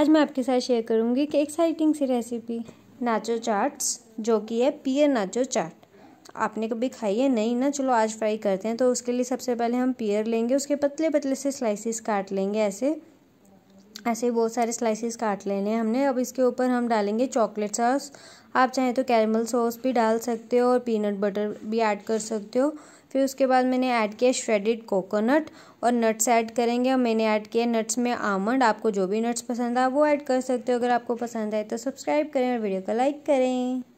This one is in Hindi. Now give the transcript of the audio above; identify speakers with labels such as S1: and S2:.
S1: आज मैं आपके साथ शेयर करूंगी कि एक्साइटिंग सी रेसिपी नाचो चाट्स जो कि है पियर नाचो चाट आपने कभी खाई है नहीं ना चलो आज फ्राई करते हैं तो उसके लिए सबसे पहले हम पियर लेंगे उसके पतले पतले से स्लाइसिस काट लेंगे ऐसे ऐसे बहुत सारे स्लाइसिस काट लेने हैं हमने अब इसके ऊपर हम डालेंगे चॉकलेट सॉस आप चाहें तो कैरमल सॉस भी डाल सकते हो और पीनट बटर भी ऐड कर सकते हो फिर उसके बाद मैंने ऐड किया श्रेडिड कोकोनट और नट्स ऐड करेंगे और मैंने ऐड किया नट्स में आमंड आपको जो भी नट्स पसंद है वो ऐड कर सकते हो अगर आपको पसंद आए तो सब्सक्राइब करें और वीडियो को लाइक करें